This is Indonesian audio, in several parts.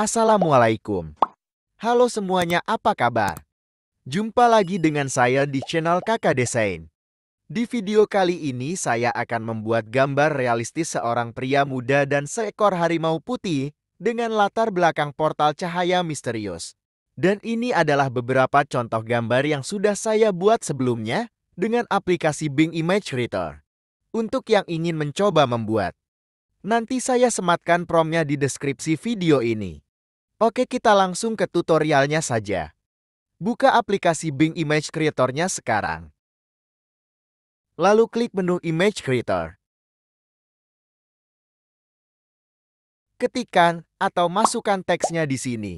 Assalamualaikum. Halo semuanya, apa kabar? Jumpa lagi dengan saya di channel Kakak Desain. Di video kali ini saya akan membuat gambar realistis seorang pria muda dan seekor harimau putih dengan latar belakang portal cahaya misterius. Dan ini adalah beberapa contoh gambar yang sudah saya buat sebelumnya dengan aplikasi Bing Image Reader. Untuk yang ingin mencoba membuat, nanti saya sematkan promnya di deskripsi video ini. Oke kita langsung ke tutorialnya saja. Buka aplikasi Bing Image Creator-nya sekarang. Lalu klik menu Image Creator. Ketikan atau masukkan teksnya di sini.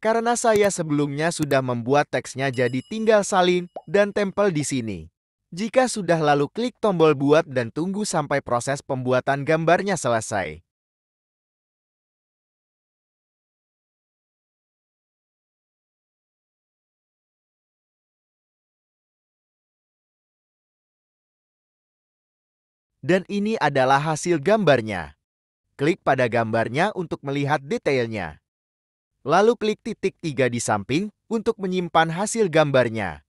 Karena saya sebelumnya sudah membuat teksnya jadi tinggal salin dan tempel di sini. Jika sudah lalu klik tombol buat dan tunggu sampai proses pembuatan gambarnya selesai. dan ini adalah hasil gambarnya. Klik pada gambarnya untuk melihat detailnya. Lalu klik titik tiga di samping untuk menyimpan hasil gambarnya.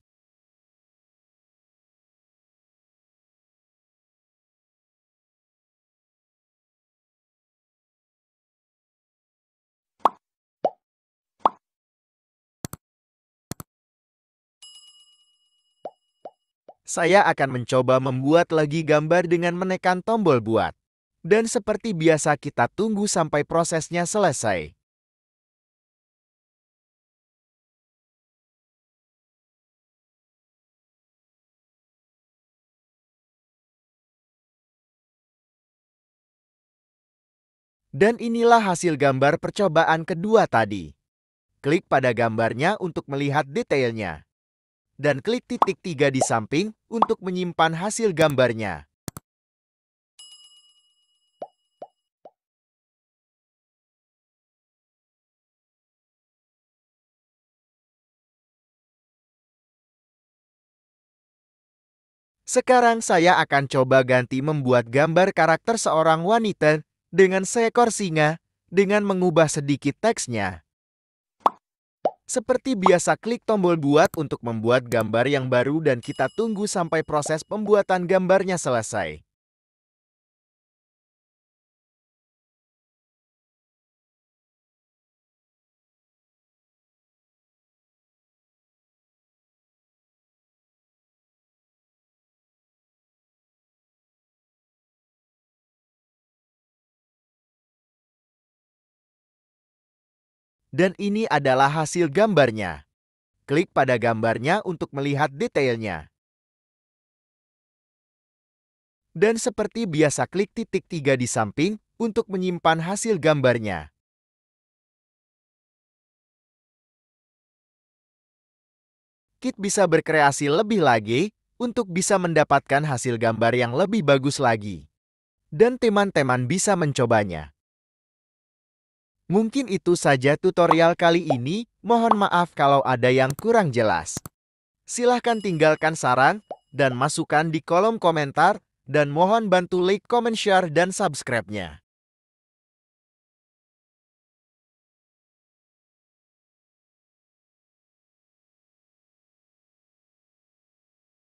Saya akan mencoba membuat lagi gambar dengan menekan tombol buat. Dan seperti biasa kita tunggu sampai prosesnya selesai. Dan inilah hasil gambar percobaan kedua tadi. Klik pada gambarnya untuk melihat detailnya dan klik titik tiga di samping untuk menyimpan hasil gambarnya. Sekarang saya akan coba ganti membuat gambar karakter seorang wanita dengan seekor singa dengan mengubah sedikit teksnya. Seperti biasa klik tombol buat untuk membuat gambar yang baru dan kita tunggu sampai proses pembuatan gambarnya selesai. dan ini adalah hasil gambarnya. Klik pada gambarnya untuk melihat detailnya. Dan seperti biasa klik titik tiga di samping untuk menyimpan hasil gambarnya. Kit bisa berkreasi lebih lagi untuk bisa mendapatkan hasil gambar yang lebih bagus lagi. Dan teman-teman bisa mencobanya. Mungkin itu saja tutorial kali ini, mohon maaf kalau ada yang kurang jelas. Silahkan tinggalkan saran dan masukkan di kolom komentar, dan mohon bantu like, comment, share, dan subscribe-nya.